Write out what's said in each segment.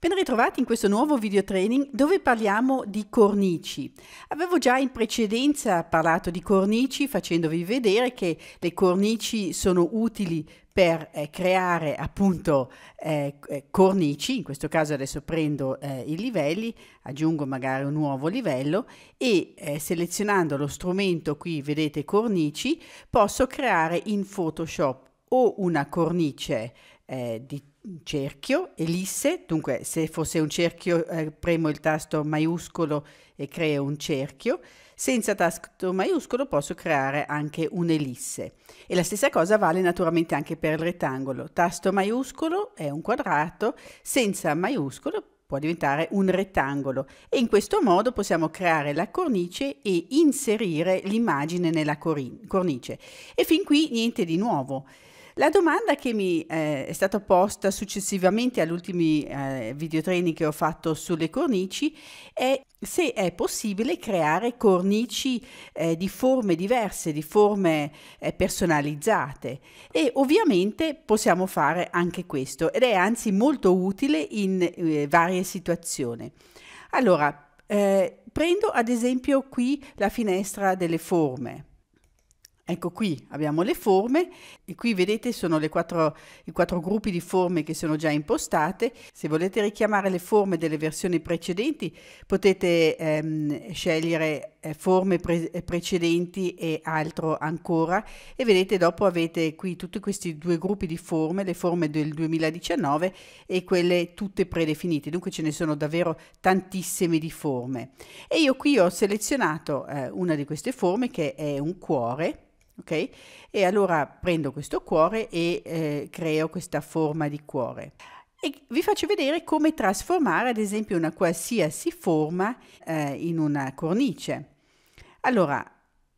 Ben ritrovati in questo nuovo video training dove parliamo di cornici. Avevo già in precedenza parlato di cornici facendovi vedere che le cornici sono utili per eh, creare appunto eh, eh cornici, in questo caso adesso prendo eh, i livelli, aggiungo magari un nuovo livello e eh, selezionando lo strumento qui vedete cornici posso creare in Photoshop o una cornice eh, di cerchio, ellisse, dunque se fosse un cerchio eh, premo il tasto maiuscolo e creo un cerchio, senza tasto maiuscolo posso creare anche un'ellisse. E la stessa cosa vale naturalmente anche per il rettangolo, tasto maiuscolo è un quadrato, senza maiuscolo può diventare un rettangolo e in questo modo possiamo creare la cornice e inserire l'immagine nella cornice. E fin qui niente di nuovo. La domanda che mi eh, è stata posta successivamente all'ultimo eh, videotraining che ho fatto sulle cornici è se è possibile creare cornici eh, di forme diverse, di forme eh, personalizzate e ovviamente possiamo fare anche questo ed è anzi molto utile in eh, varie situazioni. Allora, eh, prendo ad esempio qui la finestra delle forme Ecco qui abbiamo le forme e qui vedete sono quattro, i quattro gruppi di forme che sono già impostate. Se volete richiamare le forme delle versioni precedenti potete ehm, scegliere eh, forme pre precedenti e altro ancora e vedete dopo avete qui tutti questi due gruppi di forme, le forme del 2019 e quelle tutte predefinite. Dunque ce ne sono davvero tantissime di forme. E io qui ho selezionato eh, una di queste forme che è un cuore ok? E allora prendo questo cuore e eh, creo questa forma di cuore. E vi faccio vedere come trasformare ad esempio una qualsiasi forma eh, in una cornice. Allora,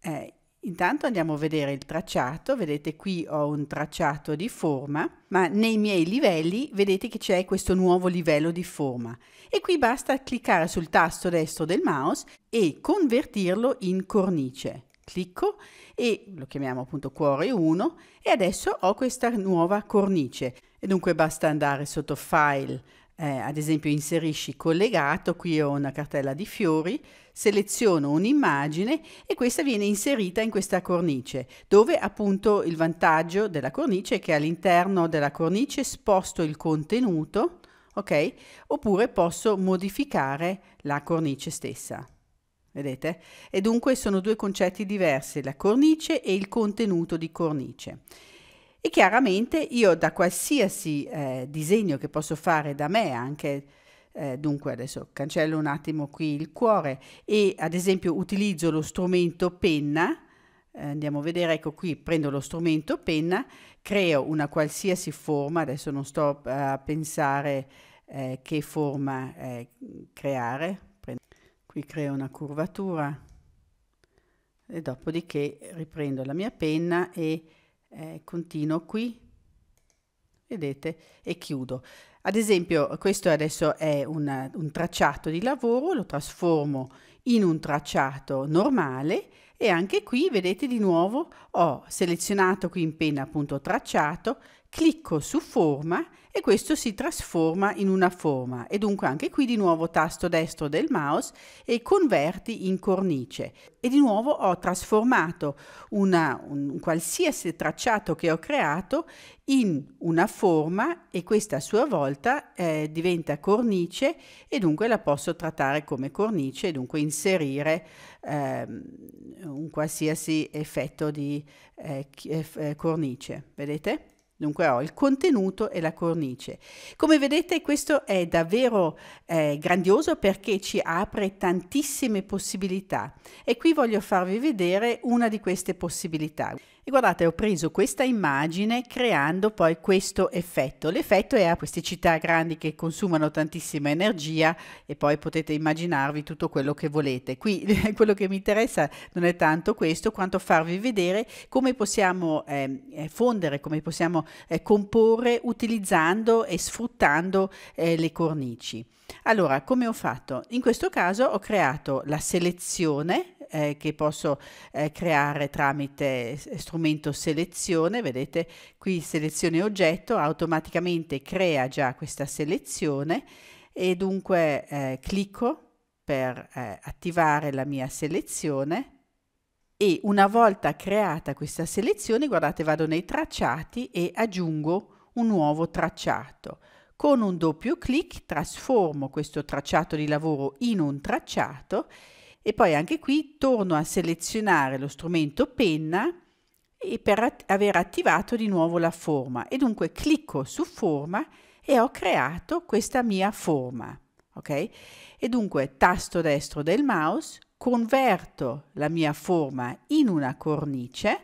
eh, Intanto andiamo a vedere il tracciato, vedete qui ho un tracciato di forma, ma nei miei livelli vedete che c'è questo nuovo livello di forma e qui basta cliccare sul tasto destro del mouse e convertirlo in cornice. Clicco e lo chiamiamo appunto cuore 1 e adesso ho questa nuova cornice e dunque basta andare sotto file eh, ad esempio inserisci collegato, qui ho una cartella di fiori, seleziono un'immagine e questa viene inserita in questa cornice, dove appunto il vantaggio della cornice è che all'interno della cornice sposto il contenuto, ok? Oppure posso modificare la cornice stessa vedete? E dunque sono due concetti diversi, la cornice e il contenuto di cornice. E chiaramente io da qualsiasi eh, disegno che posso fare da me, anche eh, dunque adesso cancello un attimo qui il cuore e ad esempio utilizzo lo strumento penna, eh, andiamo a vedere, ecco qui prendo lo strumento penna, creo una qualsiasi forma, adesso non sto a pensare eh, che forma eh, creare, qui creo una curvatura e dopodiché riprendo la mia penna e eh, continuo qui vedete e chiudo ad esempio questo adesso è una, un tracciato di lavoro lo trasformo in un tracciato normale e anche qui vedete di nuovo ho selezionato qui in penna appunto tracciato clicco su forma e e questo si trasforma in una forma e dunque anche qui di nuovo tasto destro del mouse e converti in cornice e di nuovo ho trasformato una, un qualsiasi tracciato che ho creato in una forma e questa a sua volta eh, diventa cornice e dunque la posso trattare come cornice e dunque inserire eh, un qualsiasi effetto di eh, eh, eh cornice vedete? Dunque ho il contenuto e la cornice. Come vedete questo è davvero eh, grandioso perché ci apre tantissime possibilità e qui voglio farvi vedere una di queste possibilità. E guardate, ho preso questa immagine creando poi questo effetto. L'effetto è a queste città grandi che consumano tantissima energia e poi potete immaginarvi tutto quello che volete. Qui quello che mi interessa non è tanto questo, quanto farvi vedere come possiamo ehm, eh, fondere, come possiamo eh, comporre utilizzando e sfruttando eh, le cornici. Allora, come ho fatto? In questo caso ho creato la selezione eh, che posso eh, creare tramite strumento selezione, vedete qui selezione oggetto automaticamente crea già questa selezione e dunque eh, clicco per eh, attivare la mia selezione e una volta creata questa selezione, guardate, vado nei tracciati e aggiungo un nuovo tracciato. Con un doppio clic trasformo questo tracciato di lavoro in un tracciato e poi anche qui torno a selezionare lo strumento penna e per at aver attivato di nuovo la forma e dunque clicco su forma e ho creato questa mia forma ok e dunque tasto destro del mouse converto la mia forma in una cornice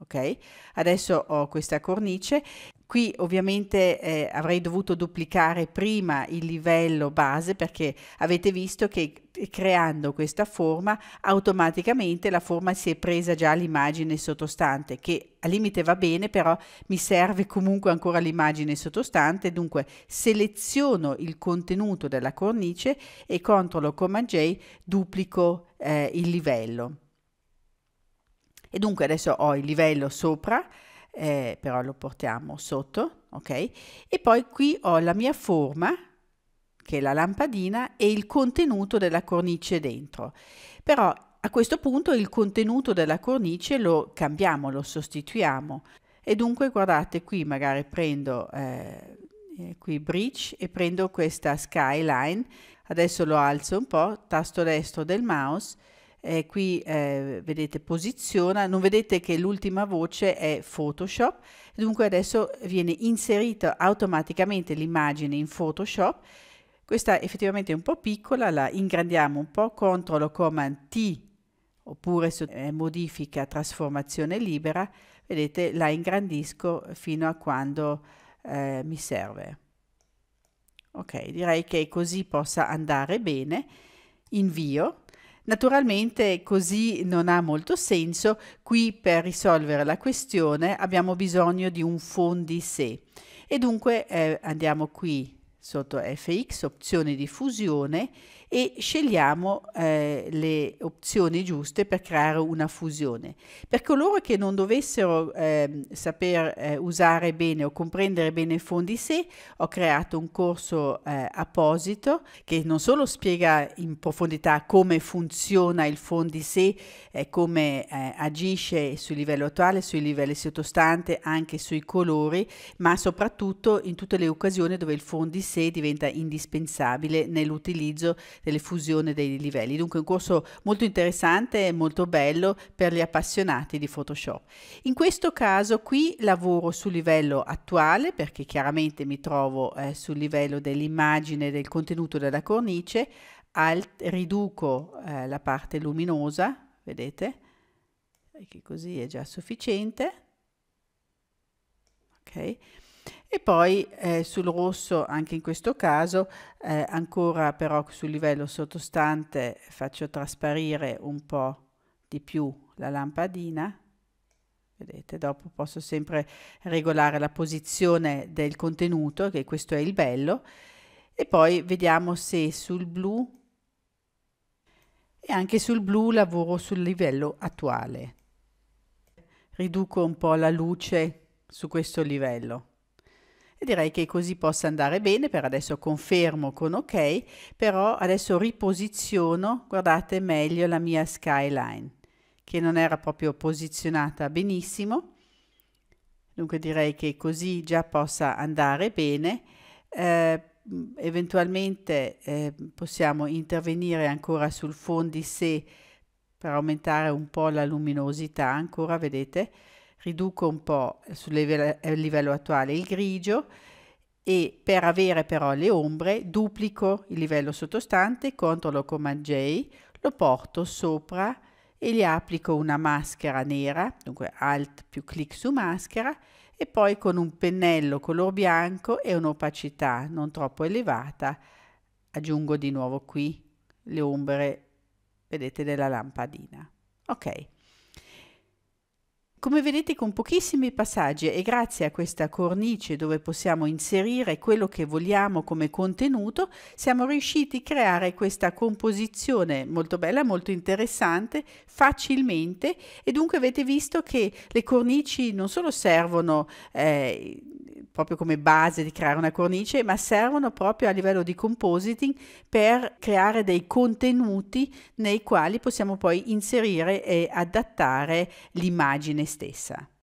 ok adesso ho questa cornice Qui ovviamente eh, avrei dovuto duplicare prima il livello base perché avete visto che creando questa forma automaticamente la forma si è presa già l'immagine sottostante che al limite va bene però mi serve comunque ancora l'immagine sottostante dunque seleziono il contenuto della cornice e CTRL COMA J duplico eh, il livello e dunque adesso ho il livello sopra eh, però lo portiamo sotto, ok? E poi qui ho la mia forma, che è la lampadina, e il contenuto della cornice dentro. Però a questo punto il contenuto della cornice lo cambiamo, lo sostituiamo. E dunque guardate qui magari prendo eh, eh qui bridge e prendo questa skyline adesso lo alzo un po tasto destro del mouse eh, qui eh, vedete posiziona, non vedete che l'ultima voce è Photoshop, dunque adesso viene inserita automaticamente l'immagine in Photoshop, questa effettivamente è un po' piccola, la ingrandiamo un po', CTRL Command T oppure eh, modifica trasformazione libera, vedete la ingrandisco fino a quando eh, mi serve. Ok, direi che così possa andare bene. Invio Naturalmente così non ha molto senso, qui per risolvere la questione abbiamo bisogno di un fondi sé e dunque eh, andiamo qui sotto fx opzione di fusione e scegliamo eh, le opzioni giuste per creare una fusione. Per coloro che non dovessero eh, saper eh, usare bene o comprendere bene il fondi SE, ho creato un corso eh, apposito che non solo spiega in profondità come funziona il fondi SE, eh, come eh, agisce sul livello attuale, sui livelli sottostanti, anche sui colori, ma soprattutto in tutte le occasioni dove il fondi SE diventa indispensabile nell'utilizzo delle fusioni dei livelli. Dunque un corso molto interessante e molto bello per gli appassionati di Photoshop. In questo caso qui lavoro sul livello attuale perché chiaramente mi trovo eh, sul livello dell'immagine del contenuto della cornice, alt, riduco eh, la parte luminosa, vedete? Che così è già sufficiente. Okay e poi eh, sul rosso, anche in questo caso, eh, ancora però sul livello sottostante faccio trasparire un po' di più la lampadina. Vedete, dopo posso sempre regolare la posizione del contenuto, che questo è il bello. E poi vediamo se sul blu e anche sul blu lavoro sul livello attuale. Riduco un po' la luce su questo livello direi che così possa andare bene, per adesso confermo con ok, però adesso riposiziono, guardate meglio la mia skyline, che non era proprio posizionata benissimo, dunque direi che così già possa andare bene, eh, eventualmente eh, possiamo intervenire ancora sul fondo di sé per aumentare un po' la luminosità, ancora vedete, riduco un po' sul livello, eh, livello attuale il grigio e per avere però le ombre duplico il livello sottostante, CTRL con J, lo porto sopra e gli applico una maschera nera, dunque Alt più clic su maschera e poi con un pennello color bianco e un'opacità non troppo elevata aggiungo di nuovo qui le ombre, vedete, della lampadina. Ok. Come vedete con pochissimi passaggi e grazie a questa cornice dove possiamo inserire quello che vogliamo come contenuto, siamo riusciti a creare questa composizione molto bella, molto interessante, facilmente e dunque avete visto che le cornici non solo servono eh, proprio come base di creare una cornice, ma servono proprio a livello di compositing per creare dei contenuti nei quali possiamo poi inserire e adattare l'immagine stessa.